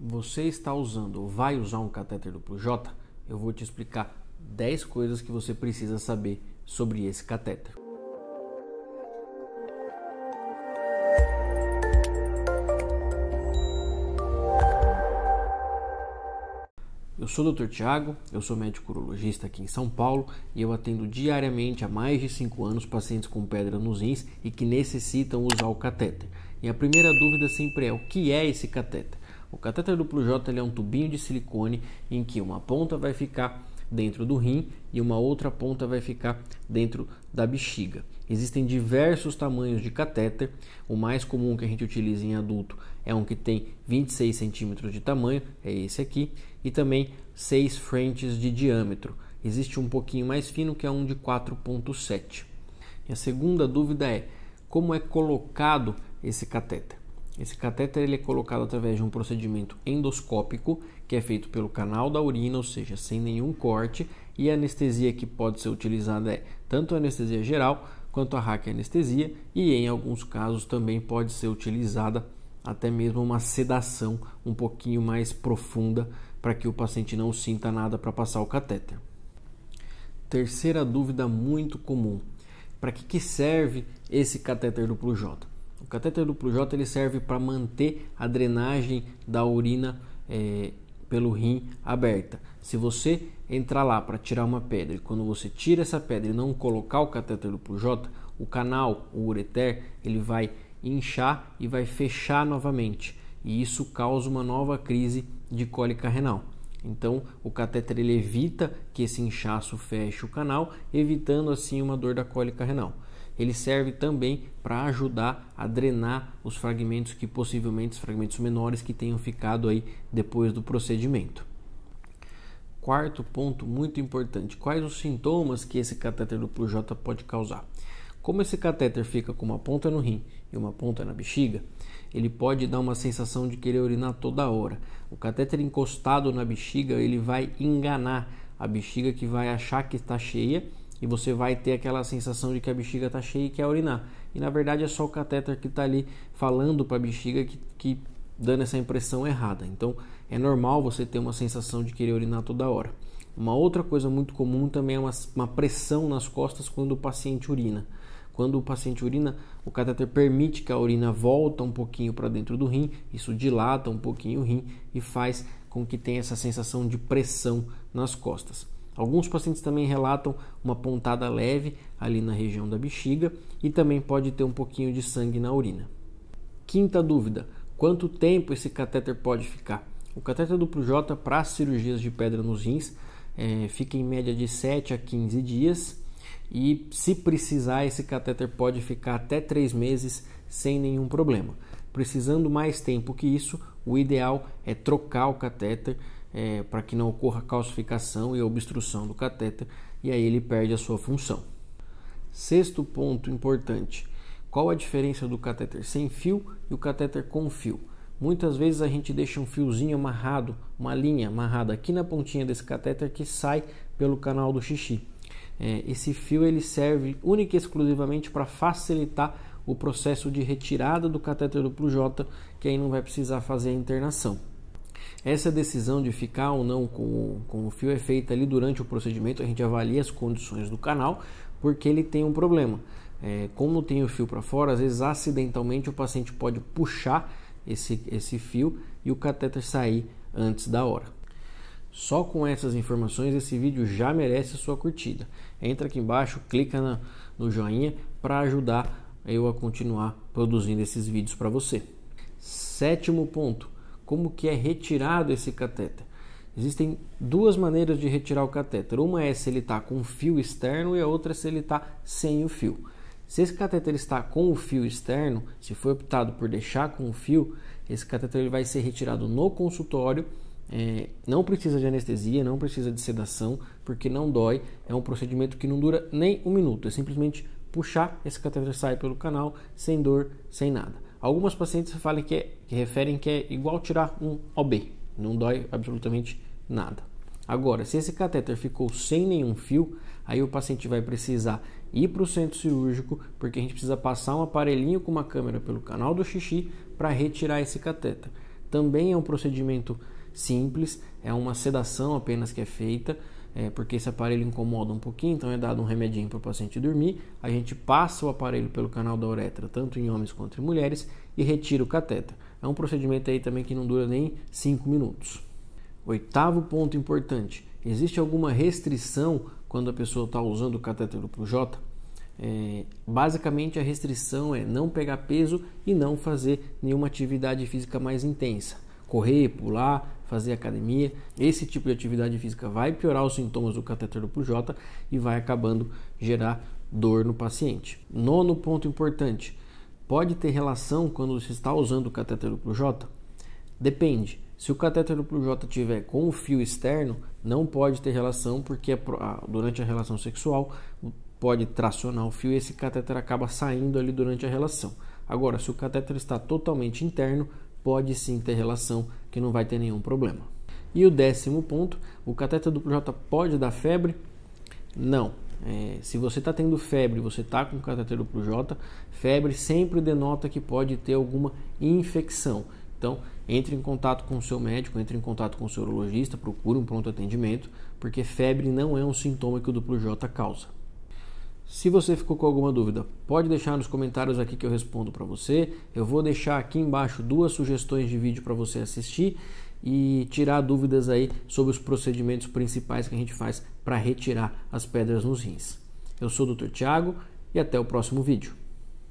você está usando ou vai usar um catéter duplo J, eu vou te explicar 10 coisas que você precisa saber sobre esse catéter. Eu sou o Dr. Tiago, eu sou médico urologista aqui em São Paulo e eu atendo diariamente há mais de 5 anos pacientes com pedra nos rins e que necessitam usar o catéter. E a primeira dúvida sempre é o que é esse catéter? O catéter duplo J é um tubinho de silicone em que uma ponta vai ficar dentro do rim e uma outra ponta vai ficar dentro da bexiga. Existem diversos tamanhos de catéter. O mais comum que a gente utiliza em adulto é um que tem 26 centímetros de tamanho, é esse aqui, e também 6 frentes de diâmetro. Existe um pouquinho mais fino que é um de 4.7. E a segunda dúvida é como é colocado esse catéter. Esse catéter ele é colocado através de um procedimento endoscópico, que é feito pelo canal da urina, ou seja, sem nenhum corte, e a anestesia que pode ser utilizada é tanto a anestesia geral quanto a raquianestesia, e em alguns casos também pode ser utilizada até mesmo uma sedação um pouquinho mais profunda para que o paciente não sinta nada para passar o catéter. Terceira dúvida muito comum: para que, que serve esse catéter duplo J? O cateter do J ele serve para manter a drenagem da urina é, pelo rim aberta. Se você entrar lá para tirar uma pedra e quando você tira essa pedra e não colocar o cateter do J, o canal, o ureter, ele vai inchar e vai fechar novamente. E isso causa uma nova crise de cólica renal. Então, o cateter ele evita que esse inchaço feche o canal, evitando assim uma dor da cólica renal ele serve também para ajudar a drenar os fragmentos que possivelmente os fragmentos menores que tenham ficado aí depois do procedimento. Quarto ponto muito importante: quais os sintomas que esse catéter duplo J pode causar? Como esse catéter fica com uma ponta no rim e uma ponta na bexiga, ele pode dar uma sensação de querer urinar toda hora. O catéter encostado na bexiga, ele vai enganar a bexiga que vai achar que está cheia e você vai ter aquela sensação de que a bexiga está cheia e quer urinar. E na verdade é só o catéter que está ali falando para a bexiga que, que dando essa impressão errada. Então é normal você ter uma sensação de querer urinar toda hora. Uma outra coisa muito comum também é uma, uma pressão nas costas quando o paciente urina. Quando o paciente urina, o catéter permite que a urina volta um pouquinho para dentro do rim, isso dilata um pouquinho o rim e faz com que tenha essa sensação de pressão nas costas. Alguns pacientes também relatam uma pontada leve ali na região da bexiga e também pode ter um pouquinho de sangue na urina. Quinta dúvida: quanto tempo esse catéter pode ficar? O catéter do Projota para cirurgias de pedra nos rins é, fica em média de 7 a 15 dias e, se precisar, esse catéter pode ficar até 3 meses sem nenhum problema. Precisando mais tempo que isso, o ideal é trocar o catéter é, para que não ocorra calcificação e obstrução do catéter, e aí ele perde a sua função. Sexto ponto importante: qual a diferença do catéter sem fio e o catéter com fio? Muitas vezes a gente deixa um fiozinho amarrado, uma linha amarrada aqui na pontinha desse catéter que sai pelo canal do xixi. É, esse fio ele serve única e exclusivamente para facilitar o processo de retirada do catéter do Plujota, que aí não vai precisar fazer a internação. Essa decisão de ficar ou não com, com o fio é feita ali durante o procedimento, a gente avalia as condições do canal, porque ele tem um problema. É, como tem o fio para fora, às vezes acidentalmente o paciente pode puxar esse, esse fio e o catéter sair antes da hora. Só com essas informações esse vídeo já merece sua curtida. Entra aqui embaixo, clica na, no joinha para ajudar eu a continuar produzindo esses vídeos para você. Sétimo ponto, como que é retirado esse catéter? Existem duas maneiras de retirar o catéter. Uma é se ele está com fio externo e a outra é se ele está sem o fio. Se esse catéter está com o fio externo, se foi optado por deixar com o fio, esse catéter ele vai ser retirado no consultório. É, não precisa de anestesia, não precisa de sedação, porque não dói. É um procedimento que não dura nem um minuto. É simplesmente puxar, esse catéter sai pelo canal, sem dor, sem nada. Algumas pacientes falam que, é, que referem que é igual tirar um OB, não dói absolutamente nada. Agora, se esse catéter ficou sem nenhum fio, aí o paciente vai precisar ir para o centro cirúrgico, porque a gente precisa passar um aparelhinho com uma câmera pelo canal do xixi para retirar esse catéter. Também é um procedimento simples, é uma sedação apenas que é feita é, porque esse aparelho incomoda um pouquinho, então é dado um remedinho para o paciente dormir. A gente passa o aparelho pelo canal da uretra, tanto em homens quanto em mulheres, e retira o catéter. É um procedimento aí também que não dura nem 5 minutos. Oitavo ponto importante: existe alguma restrição quando a pessoa está usando o cateter do J? É, basicamente a restrição é não pegar peso e não fazer nenhuma atividade física mais intensa. Correr, pular, fazer academia. Esse tipo de atividade física vai piorar os sintomas do cateter do J e vai acabando gerar dor no paciente. Nono ponto importante: pode ter relação quando se está usando o cateter duplo J? Depende. Se o cateter duplo J tiver com o fio externo, não pode ter relação porque durante a relação sexual pode tracionar o fio e esse cateter acaba saindo ali durante a relação. Agora, se o cateter está totalmente interno, pode sim ter relação que não vai ter nenhum problema. E o décimo ponto, o cateter duplo J pode dar febre? Não. É, se você está tendo febre, você está com cateter duplo J, febre sempre denota que pode ter alguma infecção. Então, entre em contato com o seu médico, entre em contato com o seu urologista, procure um pronto atendimento, porque febre não é um sintoma que o duplo J causa. Se você ficou com alguma dúvida, pode deixar nos comentários aqui que eu respondo para você. Eu vou deixar aqui embaixo duas sugestões de vídeo para você assistir e tirar dúvidas aí sobre os procedimentos principais que a gente faz para retirar as pedras nos rins. Eu sou o Dr. Tiago e até o próximo vídeo.